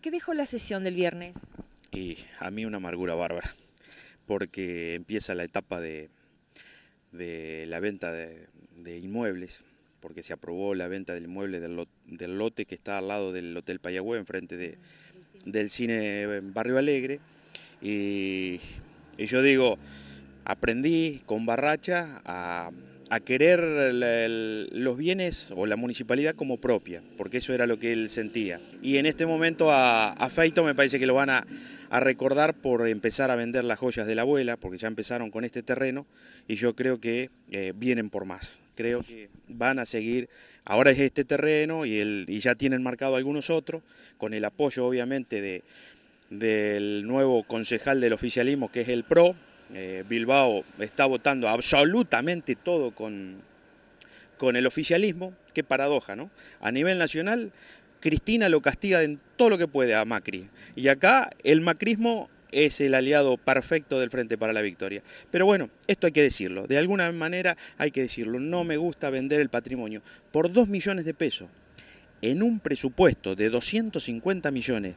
¿Qué dejó la sesión del viernes? Y a mí una amargura bárbara, porque empieza la etapa de, la venta de, inmuebles, porque se aprobó la venta del inmueble del, lote que está al lado del Hotel Payagüe, enfrente de, del cine Barrio Alegre. y yo digo, aprendí con Barracha a a querer los bienes o la municipalidad como propia, porque eso era lo que él sentía. Y en este momento a, a Feito me parece que lo van a, a, recordar por empezar a vender las joyas de la abuela, porque ya empezaron con este terreno y yo creo que eh, vienen por más. Creo que van a seguir, ahora es este terreno y, ya tienen marcado algunos otros, con el apoyo obviamente de, del nuevo concejal del oficialismo que es el PRO, eh, Bilbao está votando absolutamente todo con, con el oficialismo. Qué paradoja, ¿no? A nivel nacional, Cristina lo castiga en todo lo que puede a Macri. Y acá el macrismo es el aliado perfecto del Frente para la Victoria. Pero bueno, esto hay que decirlo, de alguna manera hay que decirlo, no me gusta vender el patrimonio por 2 millones de pesos, en un presupuesto de 250 millones,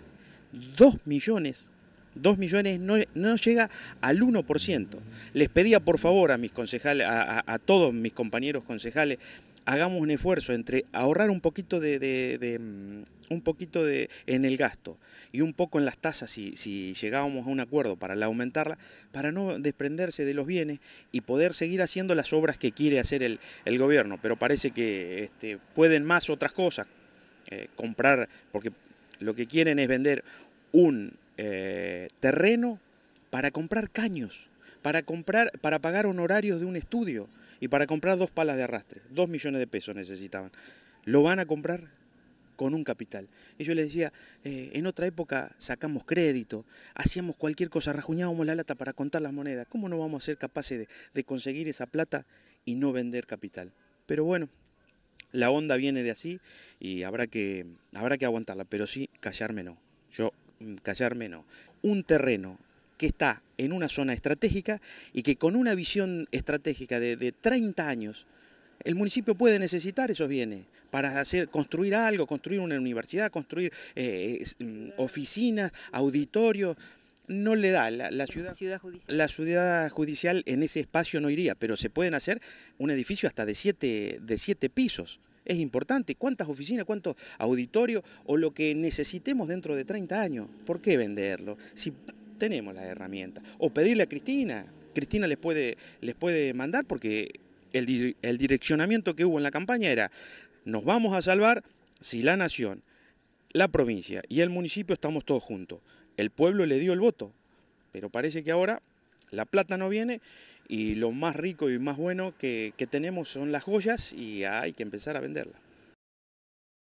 2 millones 2 millones no, llega al 1%. Les pedía por favor a mis concejales, a, todos mis compañeros concejales, hagamos un esfuerzo entre ahorrar un poquito de, mm, un poquito de, en el gasto y un poco en las tasas si, si llegábamos a un acuerdo para aumentarla, para no desprenderse de los bienes y poder seguir haciendo las obras que quiere hacer el, gobierno. Pero parece que este, pueden más otras cosas, eh, comprar, porque lo que quieren es vender un eh, terreno para comprar caños, para, comprar, para pagar honorarios de un estudio y para comprar dos palas de arrastre. Dos millones de pesos necesitaban. Lo van a comprar con un capital. Y yo les decía, eh, en otra época sacamos crédito, hacíamos cualquier cosa, rajuñábamos la lata para contar las monedas. ¿Cómo no vamos a ser capaces de, conseguir esa plata y no vender capital? Pero bueno, la onda viene de así y habrá que, habrá que aguantarla, pero sí, callarme no. Yo Mm, Callar menos. un terreno que está en una zona estratégica y que con una visión estratégica de, 30 años, el municipio puede necesitar esos bienes para hacer, construir algo, construir una universidad, construir eh, mm, oficinas, auditorios. No le da la, ciudad, la ciudad judicial en ese espacio no iría, pero se pueden hacer un edificio hasta de siete, de siete pisos es importante. ¿Cuántas oficinas, cuántos auditorios o lo que necesitemos dentro de 30 años? ¿Por qué venderlo? Si tenemos las herramientas. O pedirle a Cristina. Cristina les puede, les puede mandar porque el direccionamiento que hubo en la campaña era, nos vamos a salvar si la nación, la provincia y el municipio estamos todos juntos. El pueblo le dio el voto, pero parece que ahora la plata no viene y lo más rico y más bueno que, que tenemos son las joyas y hay que empezar a venderlas.